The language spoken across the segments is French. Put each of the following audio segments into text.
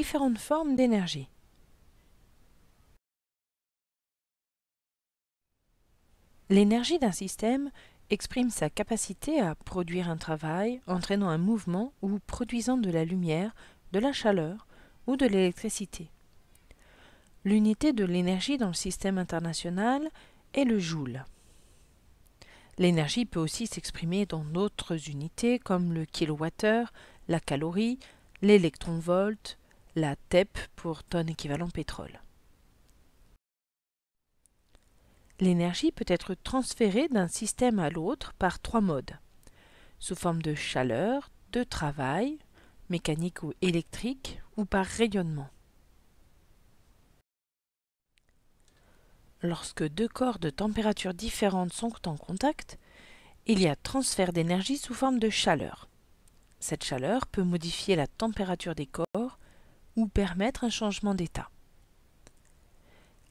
différentes formes d'énergie. L'énergie d'un système exprime sa capacité à produire un travail entraînant un mouvement ou produisant de la lumière, de la chaleur ou de l'électricité. L'unité de l'énergie dans le système international est le joule. L'énergie peut aussi s'exprimer dans d'autres unités comme le kilowattheure, la calorie, l'électronvolt la TEP pour tonne équivalent pétrole. L'énergie peut être transférée d'un système à l'autre par trois modes, sous forme de chaleur, de travail, mécanique ou électrique, ou par rayonnement. Lorsque deux corps de température différentes sont en contact, il y a transfert d'énergie sous forme de chaleur. Cette chaleur peut modifier la température des corps ou permettre un changement d'état.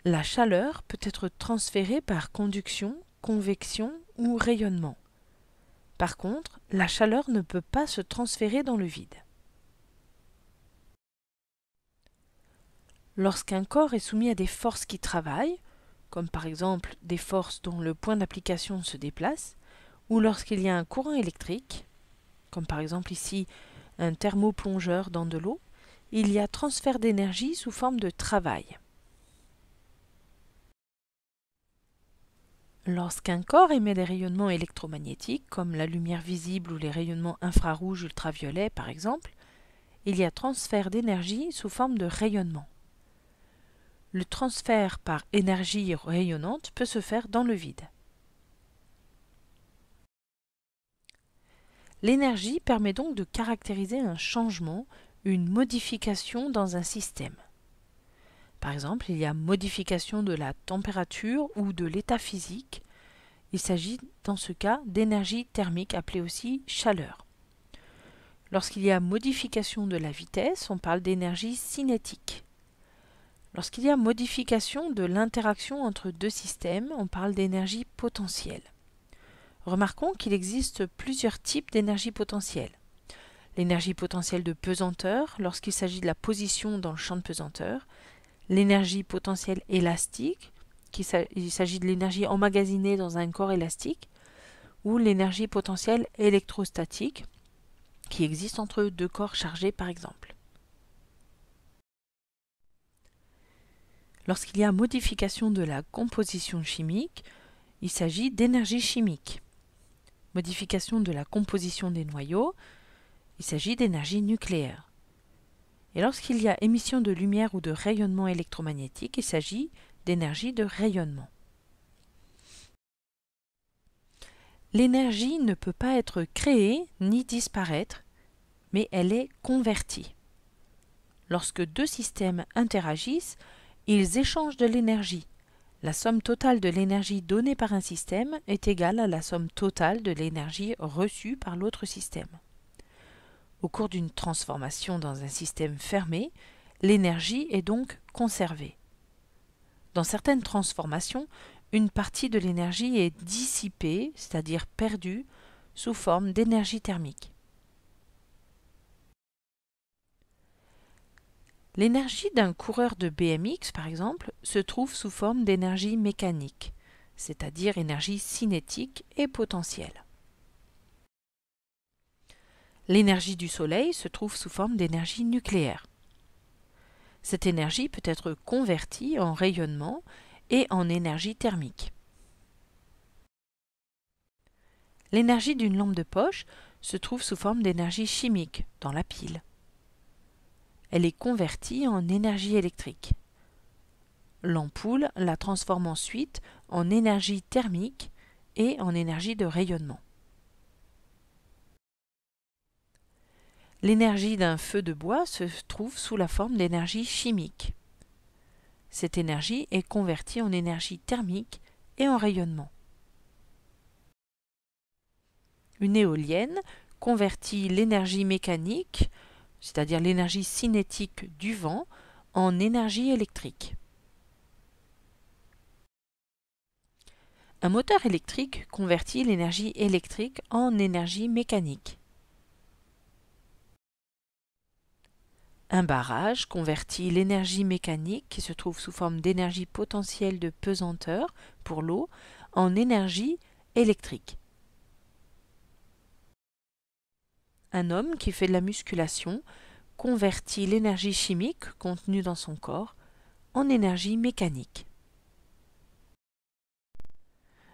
La chaleur peut être transférée par conduction, convection ou rayonnement. Par contre, la chaleur ne peut pas se transférer dans le vide. Lorsqu'un corps est soumis à des forces qui travaillent, comme par exemple des forces dont le point d'application se déplace, ou lorsqu'il y a un courant électrique, comme par exemple ici un thermoplongeur dans de l'eau, il y a transfert d'énergie sous forme de travail. Lorsqu'un corps émet des rayonnements électromagnétiques, comme la lumière visible ou les rayonnements infrarouges ultraviolets par exemple, il y a transfert d'énergie sous forme de rayonnement. Le transfert par énergie rayonnante peut se faire dans le vide. L'énergie permet donc de caractériser un changement une modification dans un système. Par exemple, il y a modification de la température ou de l'état physique. Il s'agit dans ce cas d'énergie thermique appelée aussi chaleur. Lorsqu'il y a modification de la vitesse, on parle d'énergie cinétique. Lorsqu'il y a modification de l'interaction entre deux systèmes, on parle d'énergie potentielle. Remarquons qu'il existe plusieurs types d'énergie potentielle l'énergie potentielle de pesanteur lorsqu'il s'agit de la position dans le champ de pesanteur, l'énergie potentielle élastique, il s'agit de l'énergie emmagasinée dans un corps élastique, ou l'énergie potentielle électrostatique, qui existe entre deux corps chargés par exemple. Lorsqu'il y a modification de la composition chimique, il s'agit d'énergie chimique. Modification de la composition des noyaux, il s'agit d'énergie nucléaire. Et lorsqu'il y a émission de lumière ou de rayonnement électromagnétique, il s'agit d'énergie de rayonnement. L'énergie ne peut pas être créée ni disparaître, mais elle est convertie. Lorsque deux systèmes interagissent, ils échangent de l'énergie. La somme totale de l'énergie donnée par un système est égale à la somme totale de l'énergie reçue par l'autre système. Au cours d'une transformation dans un système fermé, l'énergie est donc conservée. Dans certaines transformations, une partie de l'énergie est dissipée, c'est-à-dire perdue, sous forme d'énergie thermique. L'énergie d'un coureur de BMX, par exemple, se trouve sous forme d'énergie mécanique, c'est-à-dire énergie cinétique et potentielle. L'énergie du Soleil se trouve sous forme d'énergie nucléaire. Cette énergie peut être convertie en rayonnement et en énergie thermique. L'énergie d'une lampe de poche se trouve sous forme d'énergie chimique dans la pile. Elle est convertie en énergie électrique. L'ampoule la transforme ensuite en énergie thermique et en énergie de rayonnement. L'énergie d'un feu de bois se trouve sous la forme d'énergie chimique. Cette énergie est convertie en énergie thermique et en rayonnement. Une éolienne convertit l'énergie mécanique, c'est-à-dire l'énergie cinétique du vent, en énergie électrique. Un moteur électrique convertit l'énergie électrique en énergie mécanique. Un barrage convertit l'énergie mécanique qui se trouve sous forme d'énergie potentielle de pesanteur pour l'eau en énergie électrique. Un homme qui fait de la musculation convertit l'énergie chimique contenue dans son corps en énergie mécanique.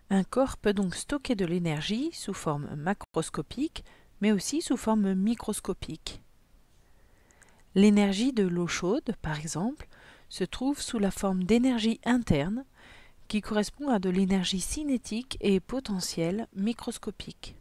Un corps peut donc stocker de l'énergie sous forme macroscopique, mais aussi sous forme microscopique. L'énergie de l'eau chaude, par exemple, se trouve sous la forme d'énergie interne qui correspond à de l'énergie cinétique et potentielle microscopique.